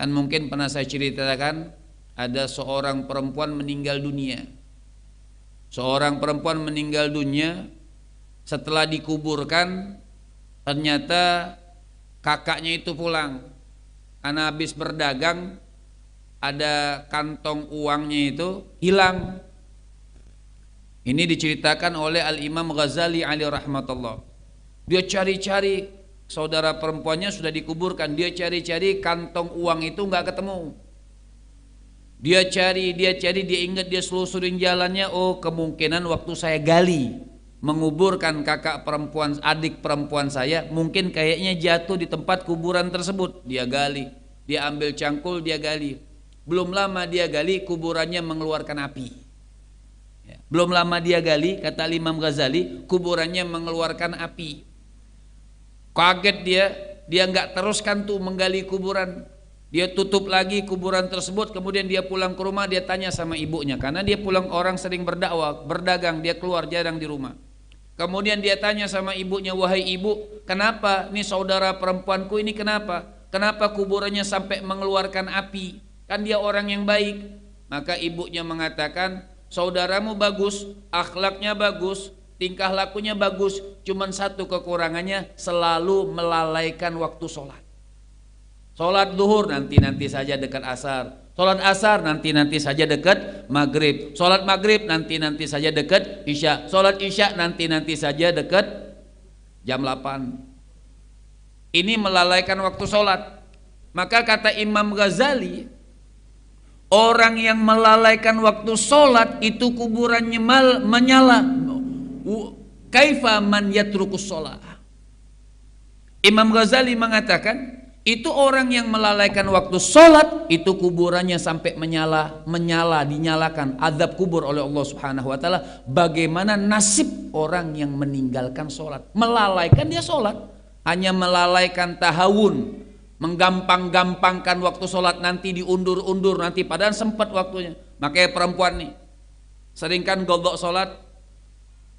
Kan mungkin pernah saya ceritakan ada seorang perempuan meninggal dunia. Seorang perempuan meninggal dunia setelah dikuburkan ternyata kakaknya itu pulang. Anak habis berdagang ada kantong uangnya itu hilang. Ini diceritakan oleh Al-Imam Ghazali Ali rahmatullah. Dia cari-cari saudara perempuannya sudah dikuburkan dia cari-cari kantong uang itu nggak ketemu dia cari dia cari dia ingat dia selusurin jalannya oh kemungkinan waktu saya gali menguburkan kakak perempuan adik perempuan saya mungkin kayaknya jatuh di tempat kuburan tersebut dia gali dia ambil cangkul dia gali belum lama dia gali kuburannya mengeluarkan api ya. belum lama dia gali kata Imam Ghazali kuburannya mengeluarkan api Kaget dia, dia nggak teruskan tuh menggali kuburan. Dia tutup lagi kuburan tersebut, kemudian dia pulang ke rumah, dia tanya sama ibunya. Karena dia pulang orang sering berdakwah, berdagang, dia keluar jarang di rumah. Kemudian dia tanya sama ibunya, wahai ibu, kenapa nih saudara perempuanku ini kenapa? Kenapa kuburannya sampai mengeluarkan api? Kan dia orang yang baik. Maka ibunya mengatakan, saudaramu bagus, akhlaknya bagus, tingkah lakunya bagus, cuman satu kekurangannya selalu melalaikan waktu sholat. Sholat duhur nanti-nanti saja dekat asar, sholat asar nanti-nanti saja dekat maghrib, sholat maghrib nanti-nanti saja dekat isya, sholat isya nanti-nanti saja dekat jam 8. Ini melalaikan waktu sholat. Maka kata Imam Ghazali, orang yang melalaikan waktu sholat itu kuburannya mal, menyala, kaifa man yatrukus sholat. Imam Ghazali mengatakan itu orang yang melalaikan waktu sholat itu kuburannya sampai menyala menyala dinyalakan adab kubur oleh Allah Subhanahu Wa Taala. Bagaimana nasib orang yang meninggalkan sholat melalaikan dia sholat hanya melalaikan tahawun menggampang-gampangkan waktu sholat nanti diundur-undur nanti padahal sempat waktunya makanya perempuan nih seringkan godok sholat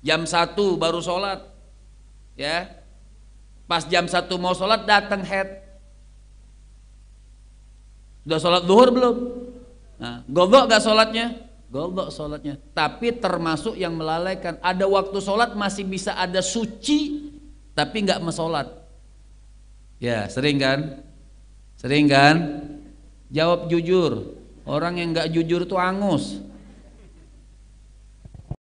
jam satu baru sholat ya pas jam satu mau sholat datang head udah sholat duhur belum nah, godok gak sholatnya Golok sholatnya Tapi termasuk yang melalaikan Ada waktu sholat masih bisa ada suci Tapi nggak mesolat Ya sering kan Sering kan Jawab jujur Orang yang nggak jujur tuh angus